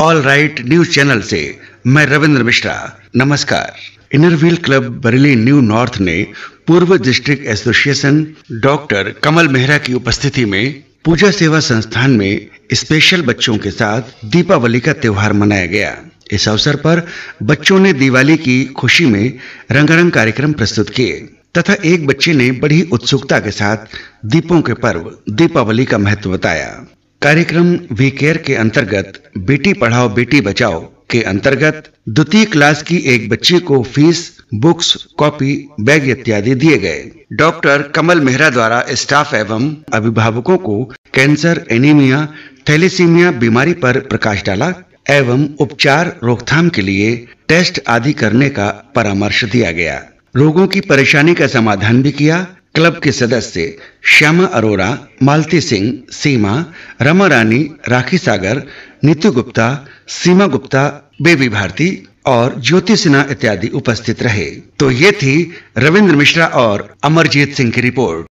all right news channel से मैं रविंद्र मिश्रा नमस्कार wheel club Bareilly new north ने पूर्व district association doctor Kamal Mehra की उपस्थिति में पूजा सेवा संस्थान में स्पेशल बच्चों के साथ दीपावली का त्योहार मनाया गया इस अवसर पर बच्चों ने दिवाली की खुशी में रंगारंग कार्यक्रम प्रस्तुत किए तथा एक बच्चे ने बड़ी उत्सुकता के साथ दीपों के पर्व दीपावली का महत्व बताया कार्यक्रम वी केयर के अंतर्गत बेटी पढ़ाओ बेटी बचाओ के अंतर्गत द्वितीय क्लास की एक बच्ची को फीस बुक्स कॉपी बैग इत्यादि दिए गए डॉक्टर कमल मेहरा द्वारा स्टाफ एवं अभिभावकों को कैंसर एनीमिया थैलेसीमिया बीमारी पर प्रकाश डाला एवं उपचार रोकथाम के लिए टेस्ट आदि करने का परामर्श दिया गया रोगों की परेशानी का समाधान भी किया क्लब के सदस्य श्यामा अरोरा मालती सिंह सीमा रमा रानी राखी सागर नीतू गुप्ता सीमा गुप्ता बेबी भारती और ज्योति सिन्हा इत्यादि उपस्थित रहे तो ये थी रविंद्र मिश्रा और अमरजीत सिंह की रिपोर्ट